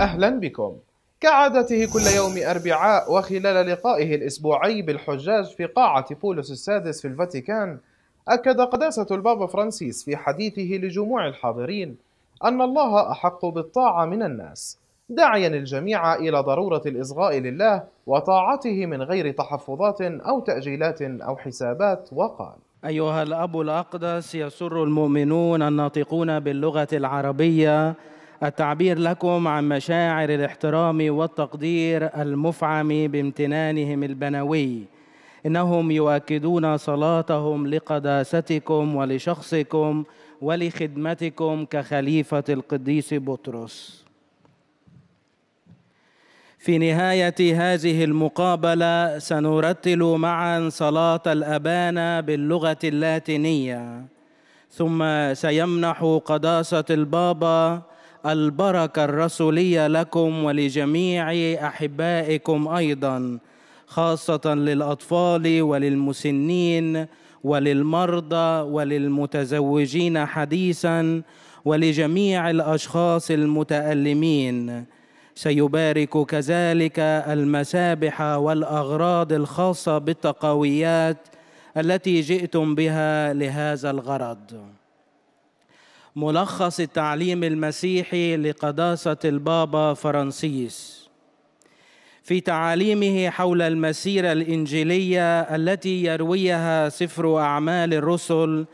أهلا بكم كعادته كل يوم أربعاء وخلال لقائه الأسبوعي بالحجاج في قاعة بولس السادس في الفاتيكان أكد قداسة البابا فرانسيس في حديثه لجموع الحاضرين أن الله أحق بالطاعة من الناس داعيا الجميع إلى ضرورة الإصغاء لله وطاعته من غير تحفظات أو تأجيلات أو حسابات وقال أيها الأب الأقدس يسر المؤمنون الناطقون باللغة العربية التعبير لكم عن مشاعر الاحترام والتقدير المفعم بامتنانهم البنوي انهم يؤكدون صلاتهم لقداستكم ولشخصكم ولخدمتكم كخليفه القديس بطرس في نهايه هذه المقابله سنرتل معا صلاه الابانه باللغه اللاتينيه ثم سيمنح قداسه البابا البركة الرسولية لكم ولجميع أحبائكم أيضا خاصة للأطفال وللمسنين وللمرضى وللمتزوجين حديثا ولجميع الأشخاص المتألمين سيبارك كذلك المسابح والأغراض الخاصة بالتقويات التي جئتم بها لهذا الغرض ملخص التعليم المسيحي لقداسة البابا فرانسيس في تعاليمه حول المسيرة الإنجيلية التي يرويها سفر أعمال الرسل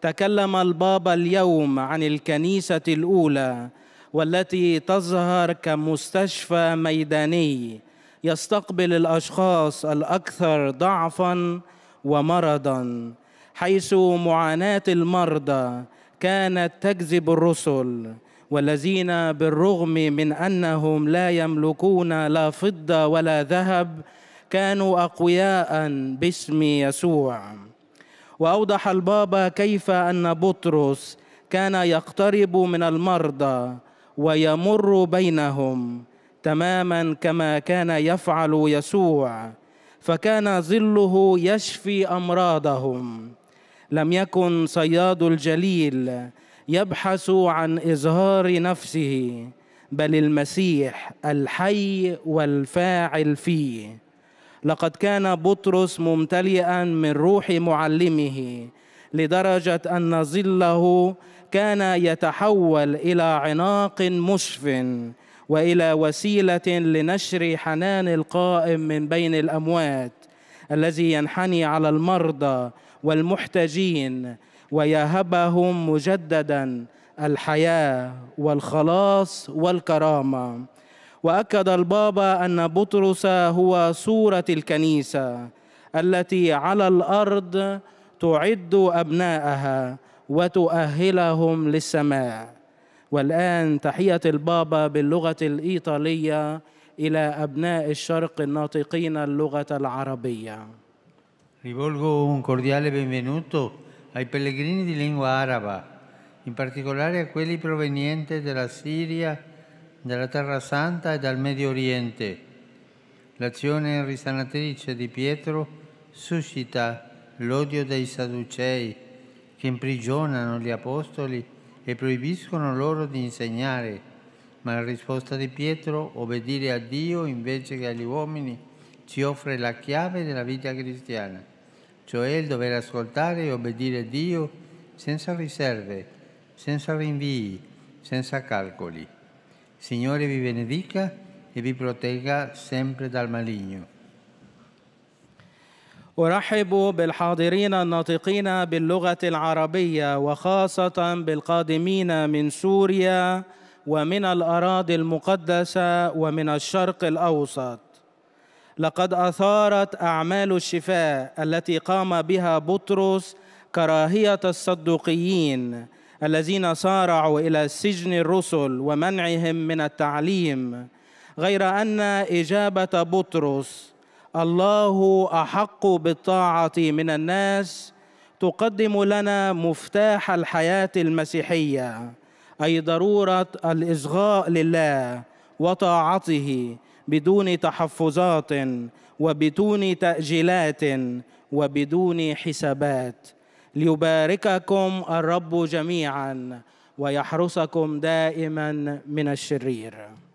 تكلم البابا اليوم عن الكنيسة الأولى والتي تظهر كمستشفى ميداني يستقبل الاشخاص الاكثر ضعفا ومرضا حيث معاناه المرضى كانت تكذب الرسل والذين بالرغم من انهم لا يملكون لا فضه ولا ذهب كانوا اقوياء باسم يسوع واوضح البابا كيف ان بطرس كان يقترب من المرضى ويمر بينهم تماما كما كان يفعل يسوع فكان ظله يشفي امراضهم لم يكن صياد الجليل يبحث عن إظهار نفسه بل المسيح الحي والفاعل فيه لقد كان بطرس ممتلئا من روح معلمه لدرجة أن ظله كان يتحول إلى عناق مشف وإلى وسيلة لنشر حنان القائم من بين الأموات الذي ينحني على المرضى والمحتجين ويهبهم مجددا الحياه والخلاص والكرامه واكد البابا ان بطرس هو صوره الكنيسه التي على الارض تعد ابناءها وتؤهلهم للسماء والان تحيه البابا باللغه الايطاليه الى ابناء الشرق الناطقين اللغه العربيه Rivolgo un cordiale benvenuto ai pellegrini di lingua araba, in particolare a quelli provenienti dalla Siria, dalla Terra Santa e dal Medio Oriente. L'azione risanatrice di Pietro suscita l'odio dei Sadducei che imprigionano gli Apostoli e proibiscono loro di insegnare, ma la risposta di Pietro, obbedire a Dio invece che agli uomini, ci offre la chiave della vita cristiana cioè il dover ascoltare e obbedire Dio senza riserve, senza rinvii, senza calcoli. Signore vi benedica e vi protegga sempre dal maligno. ارحب بالحاضرين الناطقين باللغه العربيه وخاصه بالقادمين من سوريا ومن الاراضي المقدسه ومن الشرق الاوسط لقد اثارت اعمال الشفاء التي قام بها بطرس كراهيه الصدوقيين الذين صارعوا الى سجن الرسل ومنعهم من التعليم غير ان اجابه بطرس الله احق بالطاعه من الناس تقدم لنا مفتاح الحياه المسيحيه اي ضروره الاصغاء لله وطاعته بدون تحفظات وبدون تاجيلات وبدون حسابات ليبارككم الرب جميعا ويحرسكم دائما من الشرير